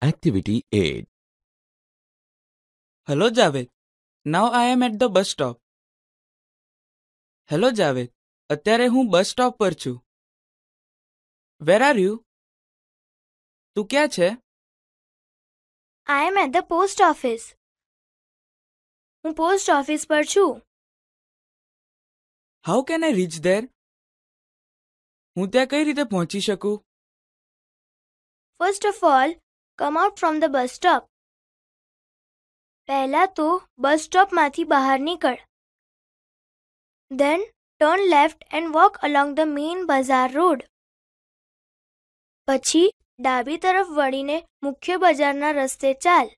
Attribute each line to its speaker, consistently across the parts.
Speaker 1: Activity 8 Hello Javed. Now I am at the bus stop. Hello Javed અત્યારે હું bus stop પર છું where are you તું ક્યાં છે I am at the post office હું પોસ્ટ
Speaker 2: ઓફિસ પર છું
Speaker 1: how can I reach there હું ત્યાં કઈ રીતે પહોંચી શકું
Speaker 2: first of all come out from the bus stop पहला तो बस स्टॉप माथी बाहर निकल then turn left and walk along the main bazaar road पची डाबी तरफ वड़ी ने मुख्य बाजार ना रस्ते चाल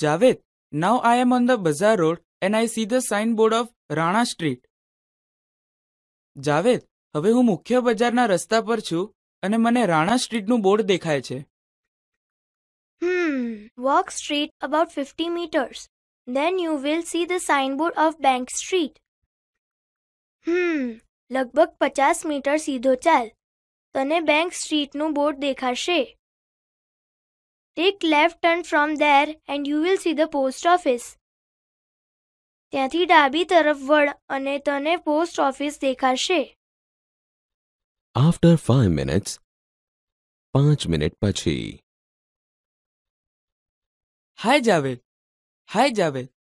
Speaker 1: Javed now
Speaker 3: I am on the bazaar road and I see the sign board of Rana street Javed हवे हूँ मुख्य बाजार ना रस्ता पर छू અને મને રાણા સ્ટ્રીટનું બોર્ડ દેખાય છે
Speaker 2: Hmm. Walk straight about 50 meters. Then you will see the signboard of Bank street હમ લગભગ પચાસ મીટર સીધો ચાલ તને બેંક સ્ટ્રીટનું બોર્ડ દેખાશે take left turn from there and you will see the post office ત્યાંથી ડાબી તરફ વળ અને તને પોસ્ટ ઓફિસ દેખાશે
Speaker 1: आफ्टर फाइव मिनट्स पांच मिनट पची हाय जावेद हाय जावेद